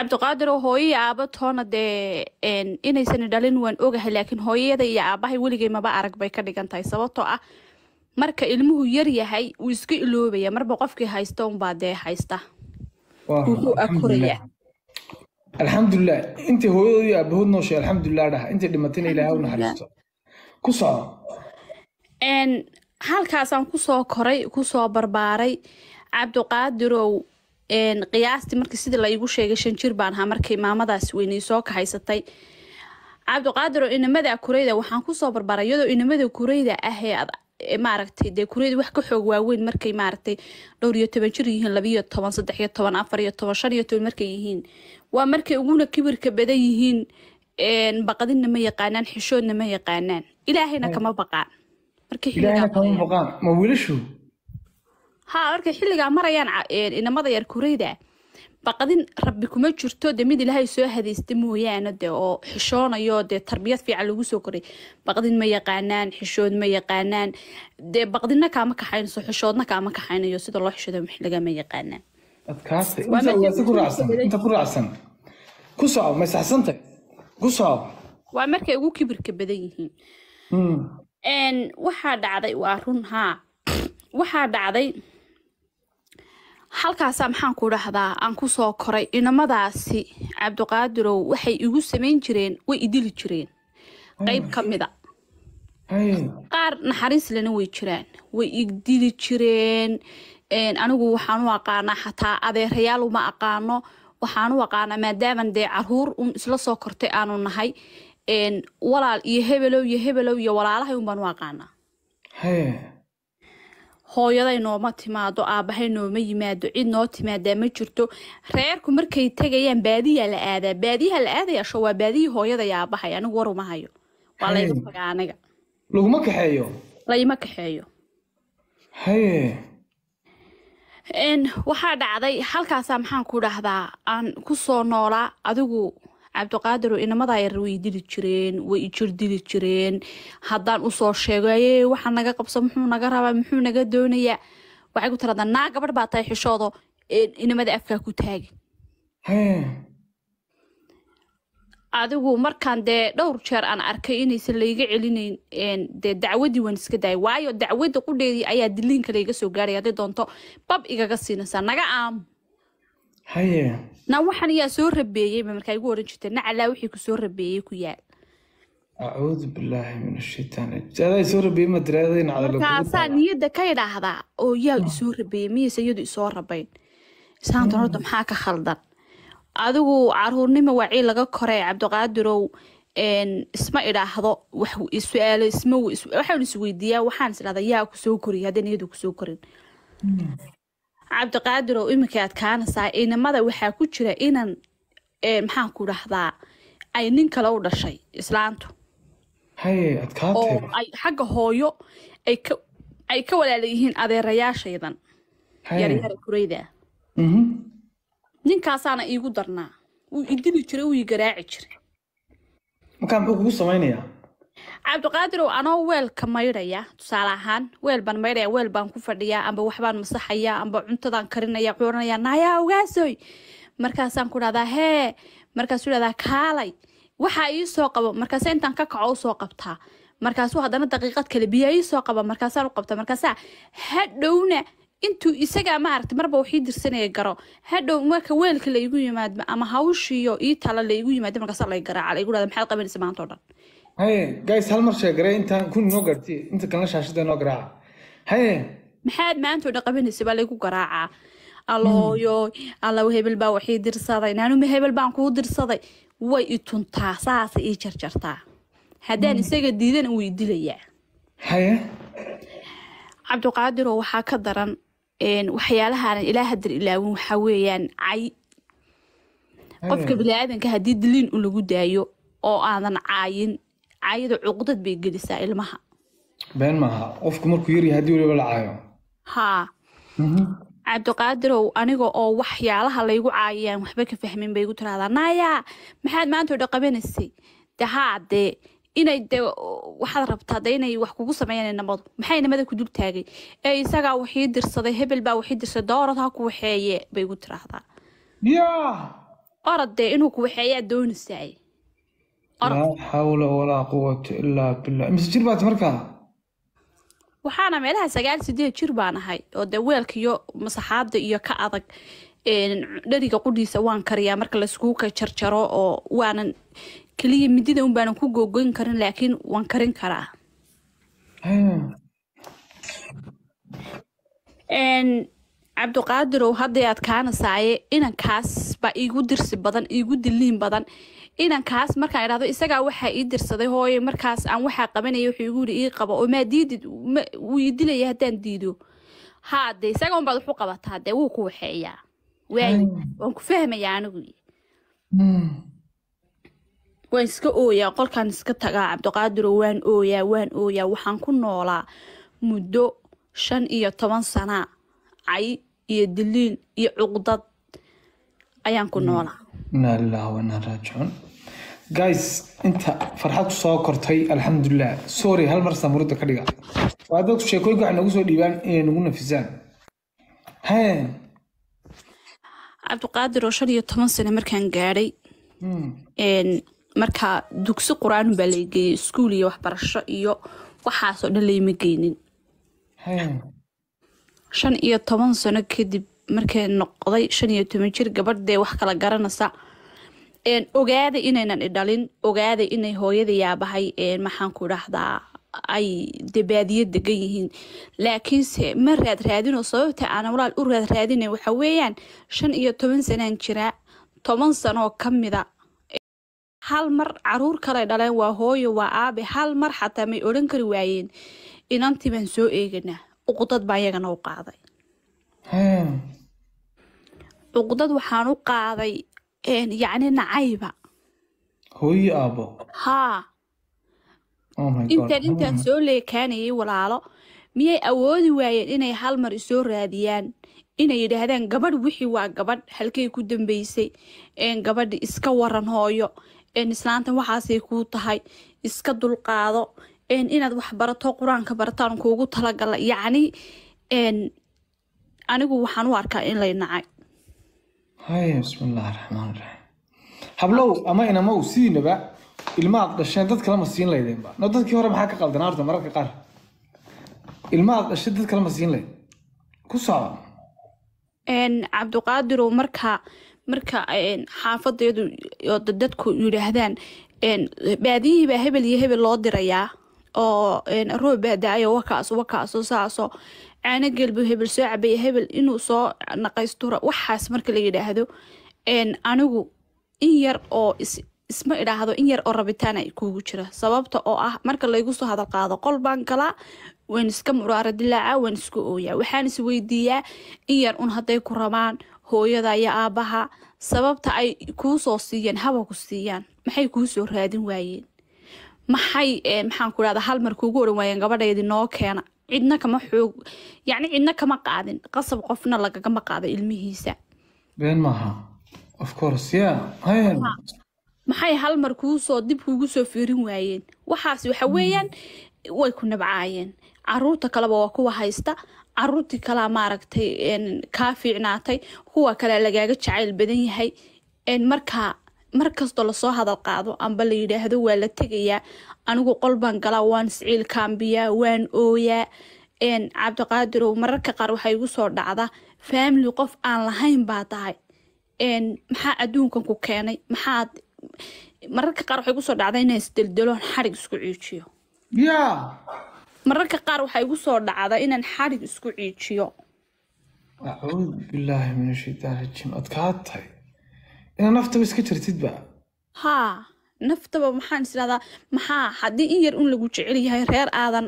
cabdiqaadir oo hooyai aaba toona dee inaysan dhalin waan ogahay laakiin hooyada iyo aabahay weligay maba arag bay ka dhigan tahay sababtoo ah marka ilmuhu yar yahay wuu iska iloobaya marba qofkii haysta unbaa dee haysta wuxuu akoraya alxamdulilah intay hooyadood iyo aabahood nooshay alxamdulilah dhaha intay dhimatayna ilaahay u naxariisto ku soco halkaasaan kusoo koray kusoo barbaaray cabdiqaadirow qiyaastii markii sida laigu sheegay shan jir baan ahaa markay maamadaas weynay soo kahaysatay cabdiqaadir oo inamada kureyda waxaan kusoo barbaray inamada kureyda ahee maaragtay dee kureyda wax ka xoog waaweyn markay maaragtay dhowr iyo toban jir yihiin labiiyo toban saddex iyo toban afar iyo toban shan iyo toban markay yihiin waa markay uguna kibirka badan yihiin baqadinna ma yaqaanaan xishoodna ma yaqaanaan ilaahayna kama baqaan markii xilligaa ma wiilashu haa marka xilligaa marayaan inamada yar kureyda baqdin rabbi kuma jirto de mid ilaahay soo hadaysta mooyaane de oo xishoonayo dee tarbiyad fiican lagu soo koray baqdin ma yaqaanaan xishood ma yaqaanaan dee baqdinna kaama kaxaynaso xishoodna kaama kaxaynayo sida loo xishooda xilligama yaqaanaan waa markay ugu kibirka badan yihiin hmm. waxaa dhacday waa run haa waxaa dhacday halkaasa maxaan ku dhahdaa aan ku soo koray inamadaasi cabdiqaadirow waxay igu samayn jireen way idili jireen qayb ka mida qaar naxariislana way jiraan way idili jireen anigu waxaan aqaanaa xataa adeerayaal uma aqaano waxaan u aqaanaa maadaaman dee caruur un um isla soo kortay aanu nahay walaal iyo hebelow iyo hebelow iyo walaalahay unbaan aqaanaa hooyaday nooma timaado aabahay nooma yimaado cid noo timaadaa ma jirto reerku markay tegayaan baadiyaa la aadaa baadiyaha la aadaya asho waa baadiyii hooyaday aabahay anigu waruma hayo waa layga taga aniga laguma kaxeeyo layma kaxeeyo waxaa dhacday halkaasaa maxaan ku dhahdaa aan ku soo noolaa adigu cabdiqaadir inamada ayar way dili jireen way ijir dili jireen haddaan usoo sheegaye waxaa naga qabso muxuu naga rabaa muxuu naga doonayaa waxay ku tiradaa naa gabadh baa tahay xishoodo inamada afkaa ku taagi adigu markaan dee dhowr jeer aan arkay inaysan layga celinayn dee dacwadii waan iska daayay waayo dacwadda qudheedii ayaa diliinka layga soo gaaraya hadday doonto bab igaga siinaysaa naga aamu na waxan yaa soo rabeeyeyba markaa igu oran jirta nacalaa wixii ku rabeeyey ku yaal acuudu bilaahi min ashaytaan adaa isoo rabeeyey ma niyadda ka idhaahdaa oo yaa isoo rabeeyey miyayse iyadu isoo rabayn isaantan horta hmm. maxaa ka khaldan adigu caruurnimo waacii laga koray cabdiqaadirow isma idhaahdo wisuaalo isma waxaan isweydiiyaa waxaan is yaa kusoo koriya hadday niyadu kusoo korin hmm cabdiqaadir oo iminka adkaanaysaa inamada waxaa ku jira inan maxaan ku dhahdaa ay nin kale u dhashay islaantu oo ay xagga hooyo ay ka walaalayihiin adeerayaashaydan yaryara kuraydaa mm-hmm. ninkaasaana iigu darnaa wuu idili jiray wuu i garaaci jiray cabdiqaadir oo anoo weelka maydhaya tusaale ahaan weel baan maydhaya weel baan ku fadhiyaa amba waxbaan masaxaya amba cuntadaan karinaya wuxuu oranaya ogaasoy markaasaan ku dhahdaa hee markaasuu dhahdaa kaalay waxaa ii soo qabo markaase intaan ka kaco usoo qabtaa markaasuu haddana daqiiqad kale biyaa ii soo qaba markaasaan u qabta markaasaa hadhowna intuu isagaa maaragta marba waxii dirsanaya garo hadhow marka weelka laigu yimaado ama hawshiiyo ii tala laigu yimaado lay garaaca laigu dhahda maxaad qabanaysa maanta dhan haye gays hal mar sheegare intaan kun inoo gaarti inta kalena shaashada inoo garaaca haye maxaad maanta dha qabanaysa baa laygu garaacaa alooyo hmm. allaw hebel baa waxii dirsaday naanuma hebel baan kuu dirsaday way i tuntaa saasa ii jarjartaa haddaan hmm. isaga diidana wuu i dilayaa haye cabdiqaadiroo waxaa ka daran waxyaalahaana ilaa haddar ilaawin waxaa weeyaan cay qofka bini aadanka haddii daliin u lagu daayo oo aadan caayin caayadu cuqdad bay gelisaa ilmaha been maaha qofku markuu yaryahay haddii weliba la caayo haa mhm. cabdiqaadirow aniga oo waxyaalaha laygu caayayaan waxba ka fahmin bay igu tiraahdaa naayaa maxaad maanta odha qabanaysay de haa dee inay de waxaad rabtaa de inay wax kugu sameeyaan namadu maxay namada ku dul taagay ee isagaa waxii dirsaday hebel baa waxii dirsaday doorad ha ku waxeeye bay tiraahdaa ya orad dee inuu ku waxeeyaa doonaysaaye xawla walaa quwata ilaa billah mise jir baad markaa waxaana meelaha sagaal sideed jir baan ahay oo dee weelkaiyo masaxaada iyo ka adag dheriga qudhiisa waan kariyaa marka laiskuuka jarjaro oo waanan keliya midida un baanan ku googoyn karin laakiin waan karin karaa cabduqaadirow hadday adkaanasaaye inankaas baa iigu dirsi badan iigu diliin badan inankaas markaa idhahdo isagaa waxaa ii dirsaday hooye markaas aan waxaa qabanaya wuxuu igu ii qaba oo maa diidid wuu ii haddaan diido haa dee isaga unbaad waxu qabataa wuu ku waxeeyaa waan ku fahmayaa anigu mm. waan iska ooyaa qolkaan iska tagaa cabdiqaadiro waan ooyaa waan ooyaa waxaan ku noolaa muddo shan iyo toban sana cay iyo diliin iyo cuqdad ayaan ku mm. noolaa inaa guys inta farxad kusoo kortay alxamdulilah sorry hal mar samurada ka dhiga waa dadku sheekooyinka waxay nagu soo dhiibaan inay nagu nafisaan cabdiqaadir oo shan iyo toban sane markaan gaadhay markaa dugsi qur-aan baa lay geeyey iskuul iyo waxbarasho iyo waxaasoo dhan layma geynin shan iyo toban sano kadib markay noqday shan iyo toban jir gabadhdee wax kala garanaysa ogaaday inaynan idhalin ogaaday inay hooyada yaabahay maxaanku ku dhahdaa ay dabaadiyo degan yihiin laakiinse ma raadraadino sababta aanan walaal u raadraadina waxa weeyaan shan iyo toban sanaan jiraa toban sanoo ka mida hal mar caruur kale dhaleen waa hooyo waa aabe hal mar xataa may odhan kari waayeen inantii baan soo eeganaa uqdad baa iyagana u qaaday cuqdad waxaan u qaaday yacni nacayba hooyo aabbo haa oh intaan intaan soo leekaanayay walaalo miyay awoodi waayeen inay hal mar isoo raadiyaan inay yidhaahdaan gabadh wixii waa gabadh halkay ku dambeysay gabadhi iska waran hooyo islaantan waxaasay kuu tahay iska dulqaado inaad wax barato qur-aanka barataan kuugu talagala yacni anigu waxaan u arkaa in lay nacay hay bismillahi raxmaan marka marka xaafadayadu dadku yidhaahdaan baadiyihiibaa hebel iyo hebel loo dirayaa oo roob baada-ayo wakaaso wakaaso saaso caano buu hebel soo cabaya hebel inuu soo naqaysturo waxaas marka la yidhaahdo anigu in yar oo isma idhaahdo in yar oo rabitaan ay kuugu jira sababta oo ah marka laygu soo hadal qaado qol baan galaa waan iska mucraara dilaaca waan isku ooyaa waxaan is in yar un hadday ku rabaan hooyada iyo aabaha sababta ay kuu soo siiyeen haba ku siiyaan maxay kuu soo raadin waayeen maxay eh, maxaan ku dhahda hal mar kuugu oran waayeen gabadhaydi noo keena cidna kama xoog yani cidna kama qaadin qasab qofna lagagama qaado ilmihiisa maxay hal mar kuusoo dib kuugu soo fiirin waayeen waxaas waxa weeyaan way ku nabcaayeen caruurta kaleba waa kuwa haysta caruurtii kalaa maaragtay kaa fiicnaatay kuwa kalea lagaaga jacayl badan yahay markaa markastoo lasoo hadal qaado amba la yidhaahdo waa la tegayaa anigu qolbaan galaa waan siciil kaambiyaa waan ooyaa cabdiqaadirow mararka qaar waxaa igu soo dhacda faamili qof aan lahayn baa tahay maxaa adduunkan ku keenay maxaad mararka qaar waxaa igu dhacda inaan isdeldeloon xarig isku ciijiyo ya mararka qaar waxaa igu soo dhacda inaan xarig isku ciijiyo acuudu bilaahi min shaytaan rajiim adkaad tahay ina naftaba iska jirtidba haa naftaba maxaan isirahdaa maxaa haddii in yar un lagu jecel yahay reer aadan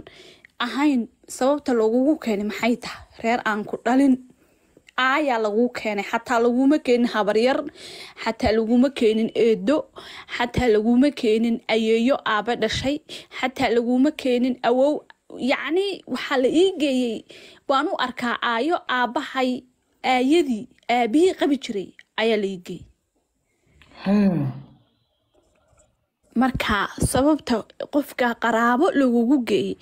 ahayn sababta lagugu keenay maxay tahay reer aan ku dhalin aayaa laguu keenay xataa laguma keenin habaryar xataa laguma keenin eedo xataa laguma keenin ayeeyo aaba dhashay xataa laguma keenin awow yacni waxaa la ii geeyey waan u arkaa aayo aabbahay aayadii aabihii qabi jiray ayaa la ii geeyey Hmm. marka sababta qofka qaraabo lagugu geeyey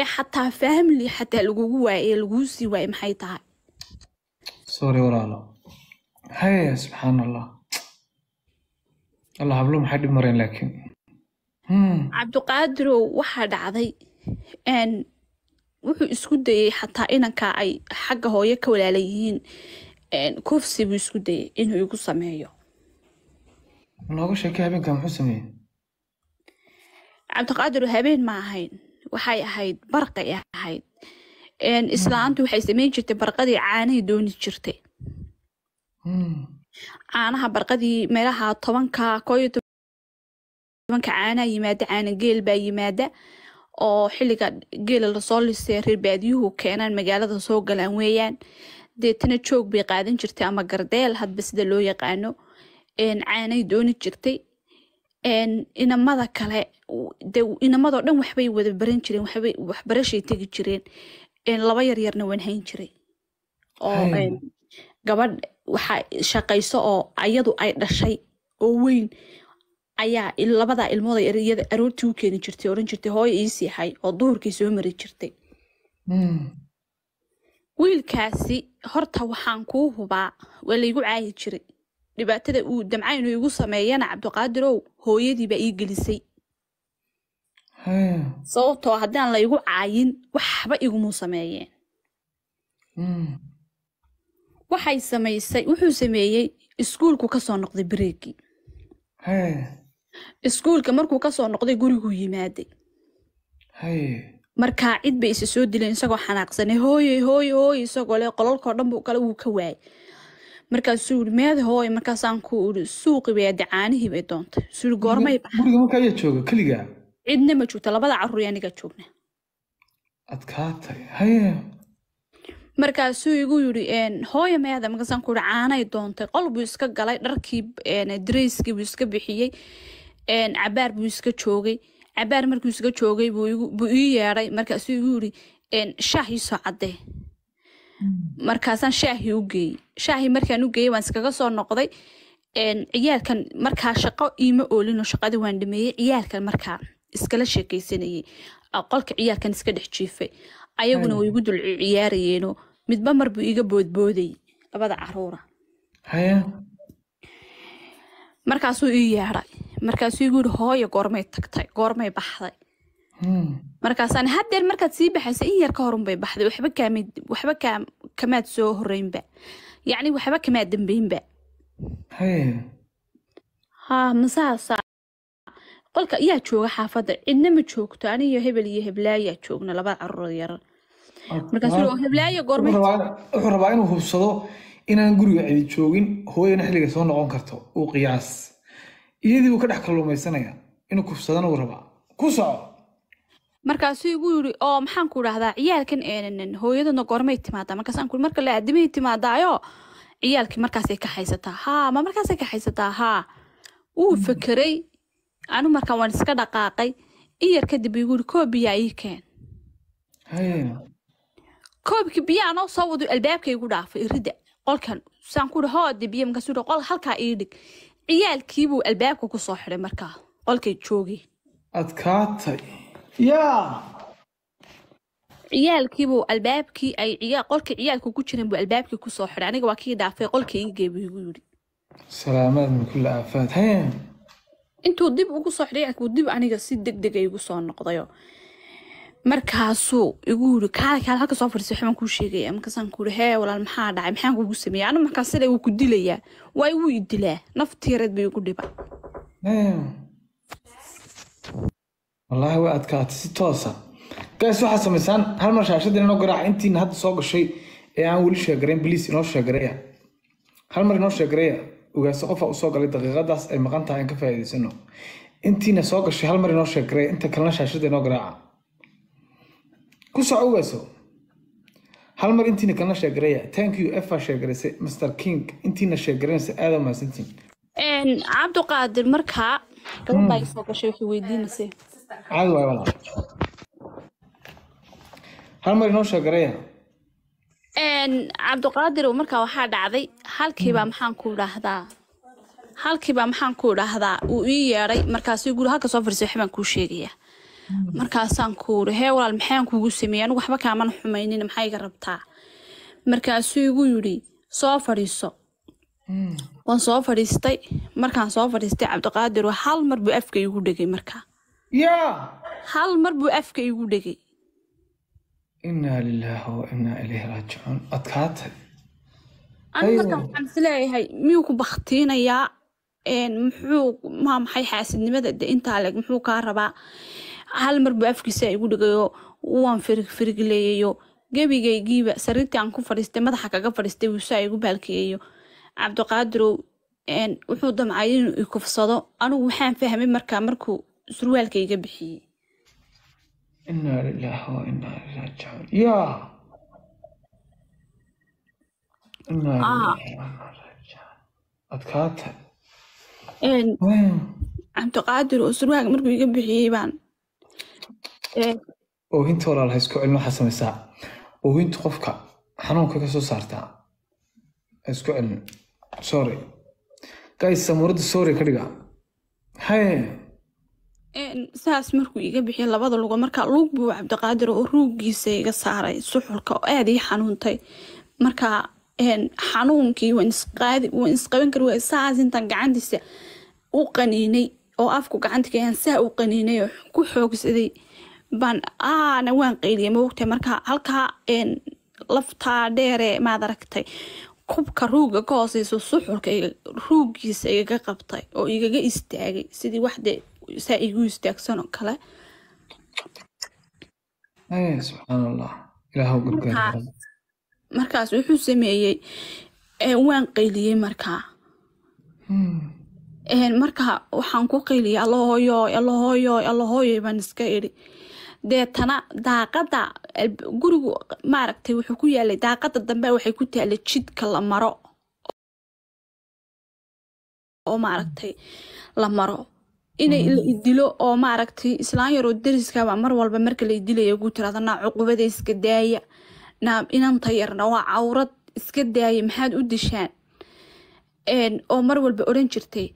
ee xataa faamili xataa lagugu waayey laguu sii waayey maxay tahay sori walaalo haya subxaan allah allah hablo maxay dhib mareen laakiin hmm. cabdiqaadirow waxaa dhacday wuxuu isku dayey xataa inanka ay xagga hooyo ka walaala yihiin kufsi buu isku dayey inuu igu sameeyo nooga sheekay habeenkan muxuu sameeyey cabdiqaadir habeen ma ahayn waxay ahayd barqay ahayd islaanta waxay sameyn jirtay barqadii caanahay dooni jirtay hmm. caanaha barqadii meelaha tobanka koo iyo tobanka caanaa yimaada caana geel baa yimaada oo xilliga geela lasoo lisee reer baadiyuhu keenaan magaalada soo galaan weeyaan deetana joog bay qaadan jirtay ama gardeel hadba sida loo yaqaano caanay dooni jirtay inamada kale inamadoo dhan waxbay wada baran jireen waxbarashay tegi jireen laba yaryarna wanhayn hayn jiray oo gabadh waxaa shaqayso oo ayadu ay dhashay oo weyn ayaa labadaa ilmooda er, iyada aroortii u keeni jirtay oran jirtay hooyo ii siixay oo duhurkii soo mari jirtay hmm. wiilkaasi horta waxaan kuu hubaa waa laygu caayi jiray dhibaatada uu damcaynu inuu igu sameeyana cabdiqaadirow hooyadiiba ii gelisay hmm. sababtoo ah haddaan la igu caayin waxba igumu sameeyeen hmm. waxay samaysay wuxuu sameeyey iskuulku kasoo noqday bareegii hmm. iskuulka markuu kasoo noqday guriguu yimaaday markaa cid bay isa soo dileen isagoo xanaaqsanay hooyey hooye hooye isagoo leh qololkao dhan buu kale wuu ka waayay markaasuu uri meed hooy markaasaan ku uri suuqi bay adde caanihii bay doontay suu uri goormay guriga jooga keligaa cidna ma joogta labada carruur ee aniga joogna adkaatay haye markaasuu igu yiri hooya meeda markaasaan ku uri caanay doontay qol buu iska galay dharkii dareyskii buu iska bixiyey cabaar buu iska joogay cabaar markuu iska joogay buu ii yeedhay markaasuu igu yiri shaah ii soo markaasaan shaahi u geeyey shaahii markaan u geeyey waan iskaga soo noqday ciyaalkan markaa shaqo iima oolino shaqadii waan dhameeyey ciyaalkan markaa iskala sheekaysanayey qolka ciyaalkan iska dhex jiifay ayaguna way igu dul ciyaarayeeno midba mar iga boodbooday labada caruura markaasuu ii yeedhay markaasuu igu yidhi hooya goormay tagtay goormay baxday Hmm. markaasaan haddeer markaad sii baxaysa in yar ka horunbay baxday waxba kaamid waxba kaa kamaad soo horeynba yacni waxba kamaad dambeynba haa masaasa qolka ayaa jooga xaafada cidna ma joogto aniyo hebel iyo heblaayaa joogna labada carurood yaran wuxuu rabaa inuu hubsado inaan guriga cidi joogin hooyana xilliga soo noqon karto uu qiyaas iyadii buu ka dhex kalluumaysanaya inuu kufsadana uu rabaa ku soco markaasuu igu yiri oo oh, maxaan ku dhahdaa ciyaalkan eenanan eh, hooyadana goormay timaada markaasaan kuuri marka la aadimay timaadaayo ciyaalkii markaasay ka haysataa haa ma markaasay ka haysataa haa wuu mm. fekeray anu markaa waan iska dhaqaaqay in yar kadib igu yiri koob biyaa ii keen koobkii biyaa anoo soo wadu albaabka igu dhaafay irida qolkan saan kuuri hoodi biyo markaasuu yiri qol halkaa ii dhig ciyaalkiibuu albaabka ku soo xidhay markaa qolkay joogay adkaatay yaa ciyaalkiibuu albaabkii ay qolkii ciyaalku ku jiran buu albaabkii ku soo aniga waa kii dhaafay qolkii iga igu yidhi salaamaad min aafaad haye intuu dib ugu soo xidhay ciyaalkii dib aniga si deg dega igu soo noqdayo markaasuu igu yiri kaal halka soo fadhiisay waxbaan kuu sheegaya markaasaan ku hee walaal maxaa dhacay maxaan kugu sameeya anu markaas sida wuu ku dilayaa waa igu idilaa naftiireed bay igu dhiba wallaahi way adkaatay si toosa ah. gaas waxaa samaysaan hal mar shaashadda inoo garaaca intiina hadda soo gashay ee aan weli sheegarayn bliis inoo sheegaraya hal mar inoo sheegaraya ogaase qofaa usoo galay daqiiqadaas ay maqan tahay aan ka faa'iidaysano intiina soo gashay hal mar inoo sheegaraya inta kalena shaashadda inoo garaaca ku soco ogaaso hal mar intiina kalena sheegaraya tank u f aa sheegaraysay king intiina sheegaranaysa aada mahadsantiin cabduqaadir markaa hmm. gabadha soo gashay waxay weydiinaysay caadi waay walaal hal mar inoo sheeg gareya cabdiqaadirow markaa waxaa dhacday halkiibaa maxaan ku idhaahdaa halkiibaa maxaan ku idhaahdaa uu ii yeedhay markaasuu guri halka soo fariisay waxbaan kuu sheegayaa markaasaan ku uri hee walaal maxaan kugu sameeyey waxba kaaman xumaynin maxaa iga rabtaa markaasuu igu yidhi soo fadhiiso waan soo fadhiistay markaan soo fadhiistay cabdiqaadirow hal mar buu afka igu dhegay markaa yaa hal mar buu afka igu dhegay innaa lilaahi wa innaa ilayhi raajicuun adkaatay aniga waxaan isleeyahay miyuu ku baktiinayaa muxuu maa maxay xaasidnimada de intaa leeg muxuu kaa rabaa hal mar buu afkiisaa igu dhegayo waan firig firigleeyayo gebigaygiiba sariirtii aan ku fadhiistay madaxa kaga fadhiistay buusaa igu baalkeeyayo cabdiqaadirow wuxuu damcay inuu ikufsado anigu waxaan fahmay markaa markuu surwaalka iga bixiyey inaa lilaah wa inaa ilaajiun ya adkaata cabdiqaadir oo surwaalka markuu iga bixiyey baan oginta walaal haysku celin waxaa samaysaa oginta qofka xanuunka kasoo saartaa haysku celin sorry gaysamurada samuurada sorry ka dhiga haye saas markuu iga bixiya labada lugo marka luug buu cabdiqaadir oo ruuggiisa iga saaray suxulka oo aada ii xanuuntay marka xanuunkii waan isqaban kar w saas intaan gacantiisa u qaniinay oo afku gacanta kaaan saa u qaniinay oo ku xoogsaday baan aana waan qayliyay maogtay marka halkaa laftaa dheere maad aragtay kubka ruugga ka hooseyso suxulka ruuggiisa igaga qabtay oo igaga istaagay sidii waxdee saa igu istaagsan oo kale markaas wuxuu sameeyey waan qayliyey markaa markaa waxaan ku qayliyay allahoyo allahoyo allahoyoy baan iska idhi deetana daaqada gurigu maaragtay wuxuu ku yaalay daaqada dambe waxay ku taala jidka oh, la maro oo maaragtay la maro inay mm-hmm. la oo maaragtay islaan yaroo dariskaba mar walba marka la idilaya ugu tiraada naa cuqubada iska daaya naa inanta yarna waa cawrad iska daaya maxaad u dishaan oo mar walba odhan jirtay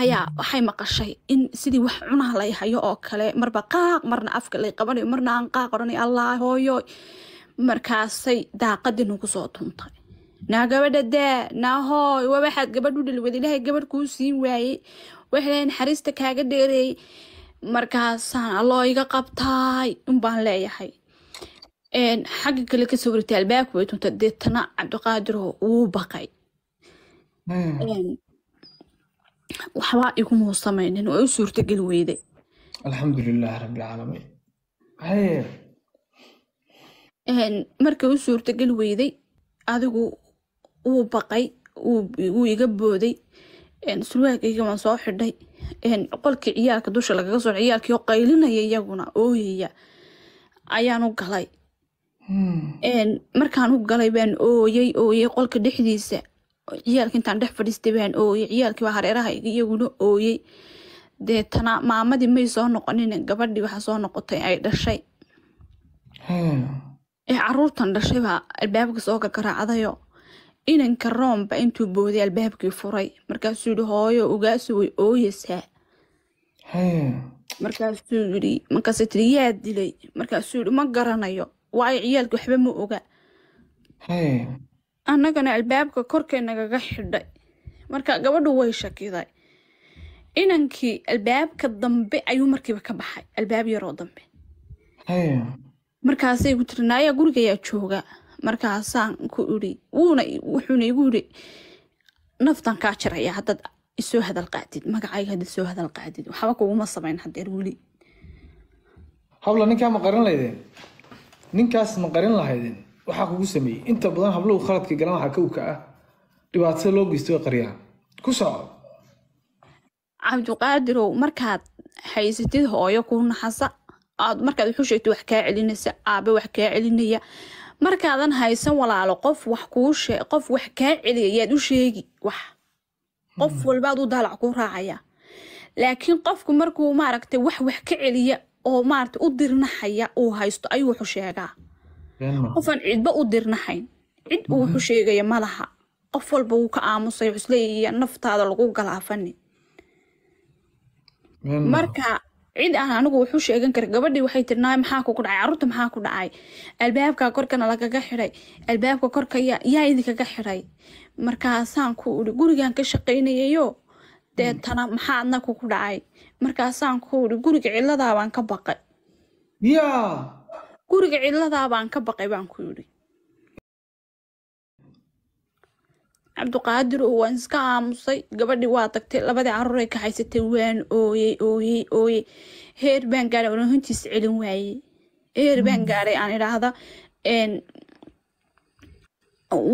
ayaa waxay maqashay in sidii wax cunaha lay hayo oo kale marba qaaq marna afka lay qabanayo marna aan qaaq odhanay allah hooyo markaasay daaqadii nagu soo tuntay naa gabadha daa naa hooy waa waxaad gabadh u dhaliwada ilaahay gabadh kuu siin waayey waxleen naxariista kaaga dheereeyey markaasaan alloo iga qabtaay unbaan leeyahay xagga kale kasoo warigtay albaabka way tunta deetana cabdiqaadir wuu baqay hmm. waxbaa igumuu samaynin waa u suurtageli weyday alxamdulilah rabbilcaalamiin markay u suurtagel weyday adigu wuu baqay wuu iga booday surwaalkayga waan soo xidhay qolkii ciyaalka dusha lagaga soo ciyaalkii oo qaylinaya iyaguna ooyaya ayaan u galay hmm. markaan u galay baan ooyay ooyay qolka dhexdiisa ciyaalka intaan dhex fadhiistay baan ooyay ciyaalkii baa hareerahayga iyaguna ooyay deetana maamadii may soo noqonin gabadhii waxaa soo noqotay ay dhashay hmm. caruurtan dhashay baa albaabka soo gargaraacdayo inanka roomba intuu booday albaabkii furay markaasuu yihi hooyo ugaasa way ooyeysaa markaasuu yii markaase tiri yaa dilay markaasuu yihi ma garanayo waayo ciyaalka waxba ma oga annagana albaabka korkaynagaga xidhay marka gabadhu way shakiday inankii albaabka dambe ayuu markiiba ka baxay albaab yaroo dambe markaasay ku tiri naayaa gurigayaa joogaa markaasaan ku iri wuuna wuxuuna igu iri naftan kaa jaraya haddaad isoo hadal qaadid magacayga haddaad soo hadal qaadid waxba kuguma samayn hadeer weli habla ninkaa ma qarin laydeen ninkaas ma qarin lahaydeen waxaa kugu sameeyey inta badan habluhu khaladka galaamaha kowka ah dhibaatada loo geysta way qariyaan ku soco cabdiqaadirow markaad haysatid hooyo ku naxasa aad markaad wuxuu sheegtay wax kaa celinaysa aabe wax kaa celinaya markaadan haysan walaalo qof wax kuu qof wax kaa celiya yaad u sheegi wax qof hmm. walbaad u daalac ku raacaya laakiin qofku markuu maaragta wax wax ka celiya oo maarata u dirnaxaya uu haysto ayuu wuxu sheegaa qofaan cidba u dirnaxayn cid uu mm-hmm. wuxu sheegaya ma qof walba wuu ka aamusay wuxusleeya naftaada lagu galaafani marka cid aan anigu wuxuu sheegan kara gabadhii waxay tiri maxaa kuku dhacay caruurta maxaa ku dhacay albaabka korkana lagaga xiday albaabka korka yaa idinkaga xiday markaasaan ku uri gurigan ka shaqaynayayo deetana hmm. maxaa adna kuku dhacay markaasaan ku uri guriga cidladaabaan ka baqay ya guriga cidladaabaan ka baqay baan ku yidhi cabdiqaadir waan iska aamusay gabadhii waa tagtay labadii caruuray ka haysatay waan ooyey ooyey ooyey heer baan gaaray oo hintiis celin waayey heer baan hmm. gaaray aan idhaahda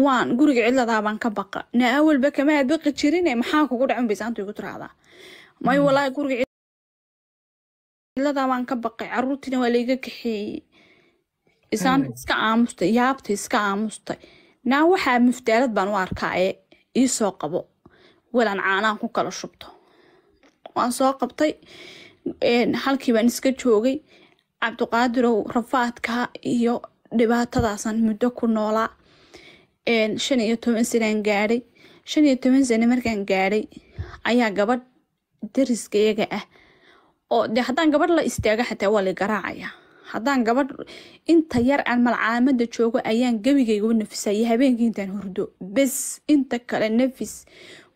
waan guriga ciladaabaan ka baqa naa awalba kama aad baqi jirine eh, maxaa kugu dhacin baysaantu igu tiraahdaa mayo hmm. walaahi guriga ciladaabaan ka baqay caruurtiina waa layga kaxeeyey isaanta hmm. iska aamustay yaabta iska aamustay naa waxaa muftaalad baan u arkaa ee ii soo qabo walan caanaan ku kala shubto waan soo qabtay halkii baan iska joogay cabdiqaadirow rafaadka iyo dhibaatadaasan muddo ku noolaa shan iyo toban sanaan gaadhay shan iyo toban sane markaan gaaday ayaa gabadh dariska iyaga ah oo dee haddaan gabadh la istaago xataa waa la garaacayaa haddaan gabadh inta yar aan malcaamada joogo ayaan gebigaygaba nafisayo habeenkii intaan hurdo bes inta kale nafis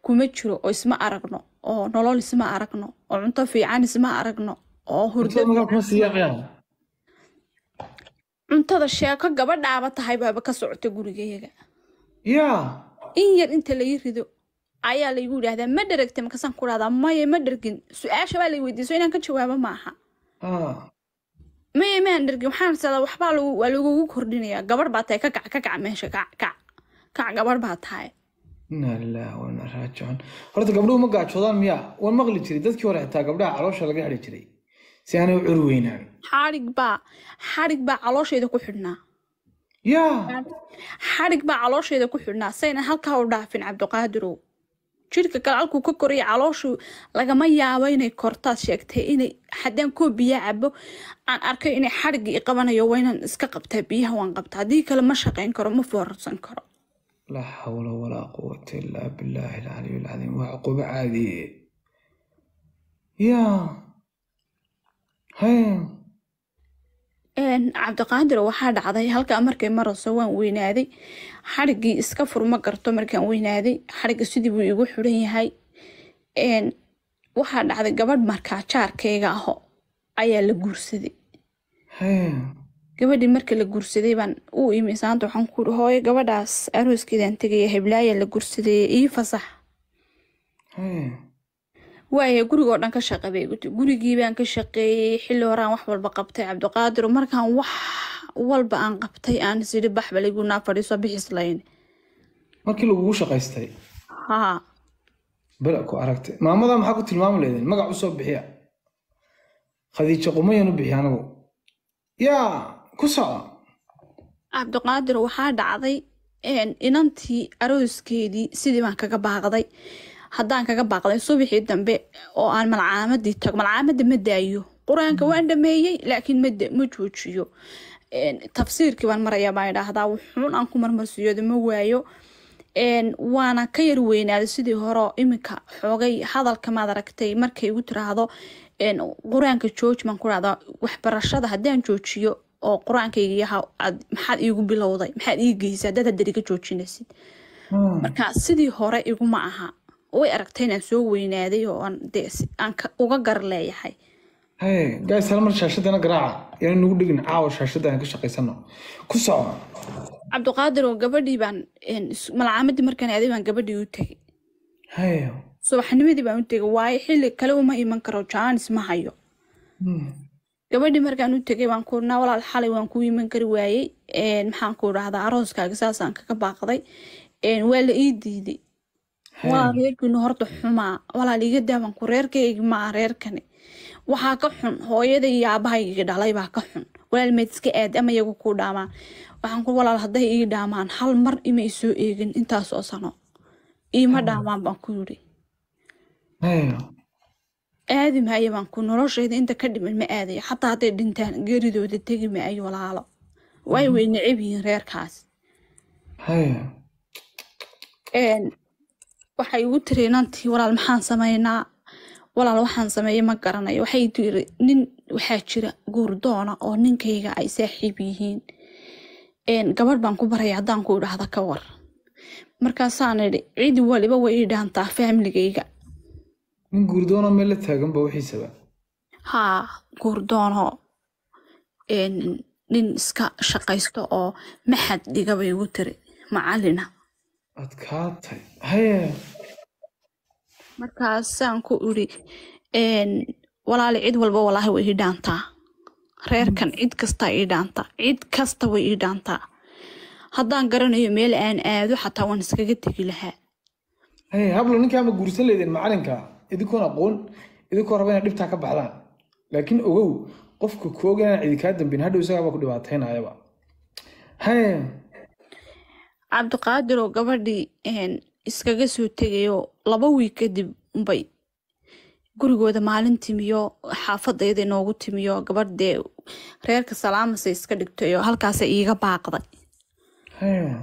kuma jiro oo isma aragno oo nolol isma aragno oo cunto fiican isma aragno oo hurdocuntada sheeko gabadhaaba tahay baaba ka socota gurigayaga in yar inta lai rido ayaa laygu yidhaahdaa ma dharagta makasaan ku dhahdaa maya ma dhargin su-aasha baa lay weydiiso inaan ka jawaabo maaha ah maya maan dhargin waxaan sadaa waxbaa waa lagugu kordhinayaa gabarh baa tahay kakac kakac meesha kackac kac gabarh baa tahay inaa lilaah wana raajicuun horta gabdhuhu ma gaajoodaan miyaa waan maqli jiray dadkii hore xitaa gabdhaha caloosha laga xidhi jiray si aanay u curi weynaan xadhig baa xadhig baa calooshayda ku xidhnaa yaa xadhig baa calooshayda ku xidhnaa sayna halkaa u dhaafin cabdiqaadirow jidhka galaalkuu ka koraya calooshu lagama yaabo inay kortaad sheegtay inay haddaan koo biyaa cabo aan arkay inay xadhigi i qabanayo waynan iska qabtaa biyaha waan qabta haddii kale ma shaqayn karo ma foorarsan karo laa xawla walaa quwata illaa billaahi alcaliy alcadiim waa cuqubo caadiye yaa hay cabdiqaadir waxaa dhacday halkaa markay marayso waan weynaaday xarigii iska furma garto markaan weynaaday xariga sidii buu igu xuran yahay waxaa dhacday gabadh markaa jaarkeyga aho ayaa la guursaday gabadhii marka la guursaday baan uu imi waxaan ku hooyo gabadhaas arooskeedaan tegaya heblaayaa la guursadaya ii fasax waaya gurigoo dhan ka shaqabay gurigii baan ka shaqeeyey xilli horaan wax walba qabtay cabdiqaadir markaan wax walba aan qabtay aan isiri baxba fadhiiso bixislayn markii lagugu shaqaystay ha bela ku aragtay maamada maxaa ku tilmaami leedeen magac usoo bixiya khadiijo qumayanu bixiya anagu yaa ku soco cabdiqaadir waxaa dhacday inantii arooskeedii sidii baan kaga baaqday haddaan kaga baaqday subaxii dambe oo aan malcaamadii tago malcaamadda ma daayo qur-aanka waan dhameeyey laakiin ma joojiyo tafsiirkii baan marayaa baan idhaahdaa wuxuun aan ku marmarsiiyooda ma waayo waana ka yar weynaaday sidii hore iminka xoogay hadalka maad aragtay markay igu tiraahdo qur-aanka jooji ku dhahdaa waxbarashada haddaan joojiyo oo qur-aankayga aad maxaad iigu bilowday maxaad ii geysay haddaad joojinaysid hmm. marka sidii hore iguma aha way aragtay inaan soo weynaaday oo uga gar leeyahay shaashadana garaaca ina nagu dhigin caawa shaashada aan ka shaqaysano ku soco cabdiqaadir oo gabadhii baan malcaamadii markaan aaday baan gabadhii u tegay subaxnimadii baan u tegay waayo xilli kale uma iman karo jaanis ma hayo hmm. gabadhii markaan u tegay waan ku naa walaal xalay waan ku iman kari waayey maxaan ku idhaahdaa arooskaaga saasaan kaga baaqday waa la ii diiday waa walaadeerkiinu horta xumaa walaal iga daawanku reerkaygi maa reerkani waxaa ka xun hooyada iyo aabahaygiga dhalay baa ka xun walaal meyd iska aad ama iyagu kuu dhaamaan waxaan ku walaal hadday ii dhaamaan hal mar ima isoo eegin intaasoo sano iima dhaamaan baan ku yidhi aadi maayo baan ku noloshayda inta ka dhiman ma aadayo xataa hadday dhintaan geeridooda tegi maayo walaalo way mhm. way necab reerkaas waxay igu tiri inantii walaal maxaan sameynaa walaal waxaan sameeye ma garanayo waxay tiri nin waxaa jira guurdoona oo ninkayga ay saaxiib yihiin gabadh baan ku baraya haddaan ku idhaahda ka war markaasaan idhi cidi waliba way ii faamiligayga nin guurdoona meel la taaganba wixiisaba haa guurdoono nin iska shaqaysto oo maxad dhiga bay igu tiri macalina adkaatay markaas saan ku iri walaali cid walba walaahi way ii reerkan cid kastaa ii cid kasta way ii haddaan garanayo meel aan aado xataa waan iskaga tegi lahaa hablo ninkaa ma guursan leydeen macalinka idinkoon aqoon idinkoo raba inaa dhibtaa ka baxdaan laakiin ogow qofka kooga cidi kaa dambin hadhow isagaabaa ku dhibaataynayaba cabdiqaadir oo gabadhii iskaga soo tegayo laba wiig kadib unbay gurigooda maalin timiyo xaafadayda inoogu timiyo gabadhdee reerka salaamase iska dhigtayo halkaasa iiga baaqday hmm.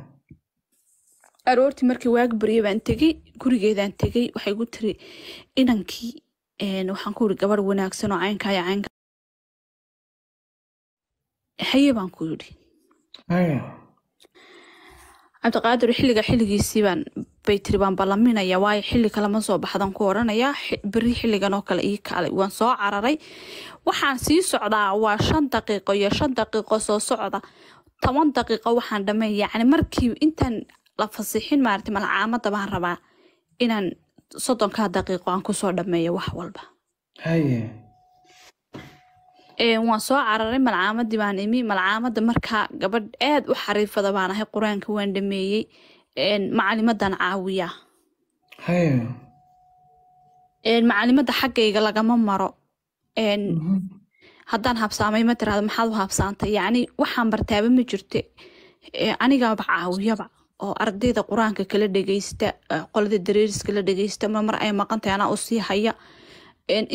aroortii markii waag barya baan tegey gurigeedaan tegey waxay gu tiri inankii waxaan ku yidhi gabadh wanaagsan oo caynkaayo caynka haye baan ku yidhi hmm cabdiqaadir xilliga xilligiisiibaan bay tiri baan ballaminaya waayo xilli kalema soo baxdan ku oranaya beri xilligan oo kale ii kaalay waan soo cararay waxaan sii socdaa waa shan daqiiqo iyo shan daqiiqo soo socda toban daqiiqo waxaan dhammeyn yacni markii intaan la fasixin maarata malcaamada baan rabaa inaan soddonkaa daqiiqo aan kusoo dhameeyo wax walba waan soo cararay malcaamadii baan imi malcaamada markaa gabadh aad u xariifada baan ahay qur-aanka waan dhameeyey macalimadan caawiya macalimada xaggayga lagama maro haddaan habsaamay ma tiraado maxaad u habsaantay yacni waxaan bartaaba ma jirto anigaaba caawiyaba oo ardayda qur-aanka kala dhegeysta e, qolada dareeriska la dhegeysta marmar ay maqantay anaa haya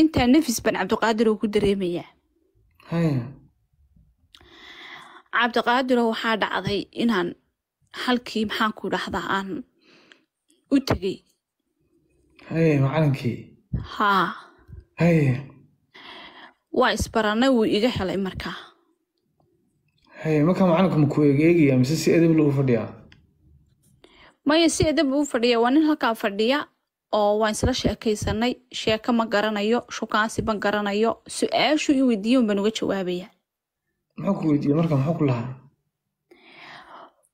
intaa nafis ban cabdiqaadir oo ku dareemayaa cabdiqaadiro waxaa dhacday inaan halkii maxaan ku dhahdaa aan u tegey macalinkii haa waa isbaranay wuu iga helay markaa markaa macalinka maku eegeegaya mise si edab lagu fadhiyaa maya si edab uu fadhiya waa nin halkaa fadhiya oo waan isla sheekaysanay sheeko ma garanayo shukaansi ma garanayo su aashu i weydiiyo unbaan uga jawaabaya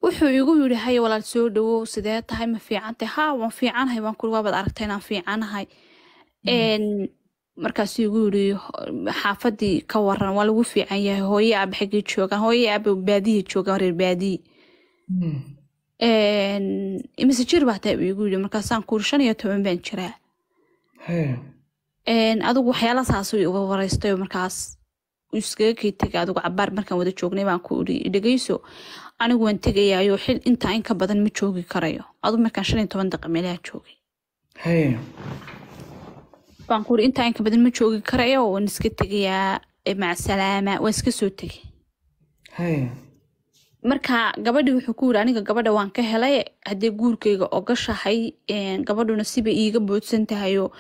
wuxuu igu yidhi hay walaal soo dhawow sidee tahay ma fiicantay haa waan fiicanahay waan kuri waabaad aragtay inaan fiicanahay markaasuu igu yidhi xaafadii ka waran waa lagu fiican yahay hooye aabaxagii joogaan hooye aaba baadiye joogaan reer baadiye hmm imise jir baa taab iigu yidhi markaasaan kuuri shan iyo toban baan jiraa adigu waxyaala saasuu iga wareystayo markaas iskaga kay tegay adigu cabaar markaan wada joognay baan ku iri dhegeyso anigu waan tegayaayo xil intaa in badan ma joogi karayo adigu markaan shan iyo toban daqa meelaha joogay baan ku intaa in badan ma joogi karayo waan iska tegayaa macsalaama waan iska soo tegay marka gabadhii wuxuu ku yiri aniga gabadha waan ka helay haddee guurkayga oo gashahay gabadhuna sibay iiga boodsan tahayo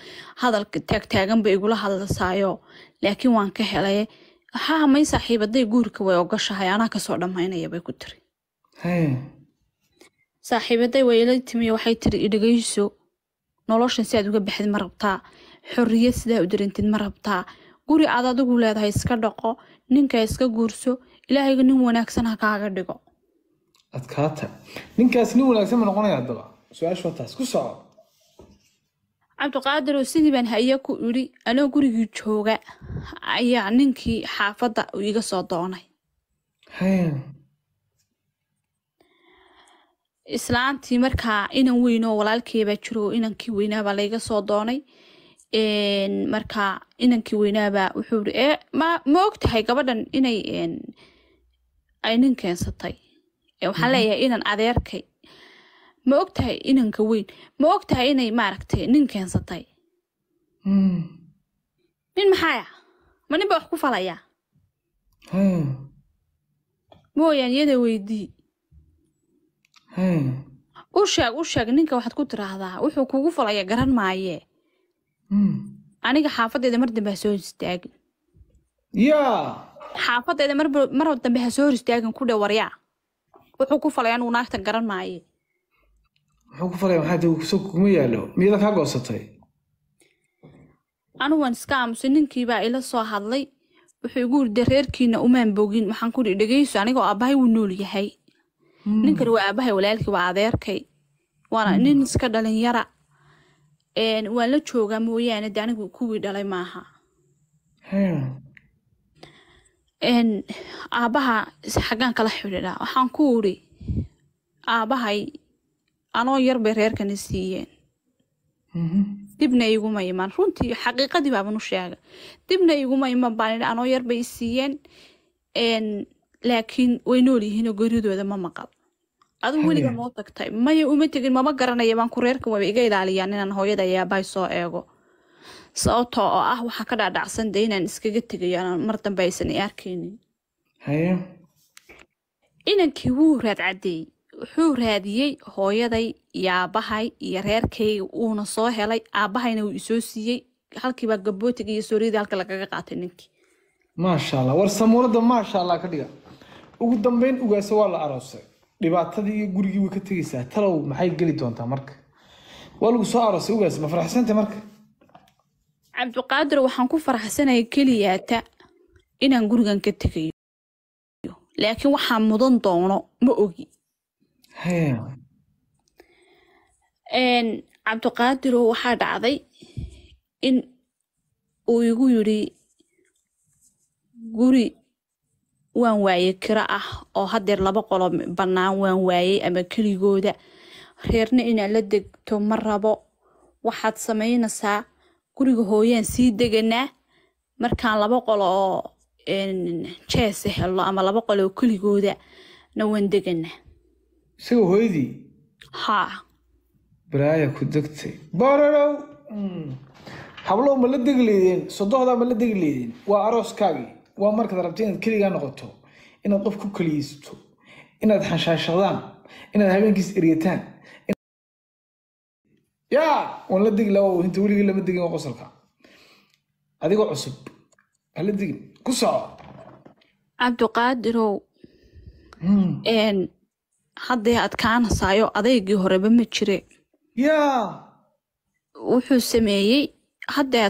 hadalka taagtaagan bay igula hadlasaayo laakiin waan ka helay waxaa may saaxiibaday guurka way ogashahay anaa kasoo dhammaynaya bay ku tiri saaxiibaday wayla timiy waxay tiri idhagayso noloshan si aad uga baxdid ma rabtaa xorriyad sidaa u darintid ma rabtaa guri aad adigu leedahay iska dhaqo ninka iska guurso ilaahayga nin wanaagsan ha kaaga dhigo adkaata ninkaas nin wanaagsan ma noqonaya haddaba su-aashu taas ku soco cabdiqaadirow sidii baan haya ku idhi anoo gurigii jooga ayaa ninkii xaafadda uu iga soo doonay islaantii markaa inan weynoo walaalkeebaa jiro inankii weynaabaa layga soo doonay markaa inankii weynaabaa wuxuu ii ma ogtahay gabadhan inay ay nin keensatay ee waxaan mm-hmm. leeyahay inan adeerkay ma og tahay inanka weyn ma og tahay inay maaragtay nin keensatay mm. nin maxaaya ah? ma ninba wax ku falaya mm. mooyaan iyada weydii mm. u sheeg u sheeg ninka waxaad ku tiraahdaa wuxuu kuugu falaya garan maayee aniga xaafaddeeda mar dambaa soo istaagin yaa xaafadeeda mar dambe ha soo hor istaagin ku dhe waryaa wuxuu ku falay anuu naagta garan maaye muxuu ku falaya maxaa dee so kuma yaalo miyada kaa goosatay anu waan iska aamusay ninkiibaa ila soo hadlay wuxuu igu irday reerkiina umaan bogin waxaan kudhi dhegayso anigoo aabbahay wuu nool yahay hmm. ninkani waa aabbahay walaalkii waa adeerkay waana hmm. nin iska dhalinyara waan la joogaa mooyaane de anigu kuwii dhalay maaha aabaha xaggaan kala xidhiidhaa waxaan ku uri aabahay anoo yarbay reerkana siiyeen mm-hmm. dibna iguma iman runtii xaqiiqadii baaban u sheega dibna iguma iman baan anoo yarbay siiyeen laakiin way nool yihiinoo geridooda ma maqal adu weliga noo tagtay maya uma tegin mama garanaya baan ku reerkan waba iga ilaaliyaan inaan hooyada iyo aabahay soo eego sababtoo oo ah waxaa ka dhaadhacsan dee inaan iskaga tegayo anaan mar dambe aysan i arkaynin inankii wuu raad caddeeyey wuxuu raadiyey hooyaday iyo aabbahay iyo reerkayga uuna soo helay aabbahayna wuu isoo siiyey halkiibaa gabootiga iyo sooriyadii halka lagaga qaatay ninkii maasha allah war samuulada maasha allah ka dhiga ugu dambeyn ugaasa waa la aroosay dhibaatadii iyo gurigii way ka tegaysaa talow maxay geli doontaa marka waa lagu soo aroosay ugaas ma faraxsanta marka cabdiqaadir waxaan ku faraxsanaya keliyaata inaan gurigan ka tegayo laakiin waxaan mudan doono ma ogi cabdiqaadiro waxaa dhacday in uu igu yidhi guri waan waaye kiro ah oo haddeer laba qolo bannaan waan waayey ama keligooda reerna inaad la degto ma rabo waxaad samaynaysaa guriga hooyaan sii deganaa markaan laba qol oo jeesa helno ama laba qolo oo keligooda na waan deganaa isaga hooyadii haa balaaya ku degtay borodow hmm. hablow ma la degleydeen leedeen sodohdaa ma la degi waa arooskaagii waa markaad rabtay inaad keligaa noqoto inaad qof ku keliyeysto inaad xanshaashadaan inaad habeenkiis eryataan ya waan la degila inta weligii lama degin qosalka adigoo cusub hala degin ku soco cabdiqaadirow hmm. hadday adkaanasaayo adaygii horeba ma jire ya wuxuu sameeyey hadday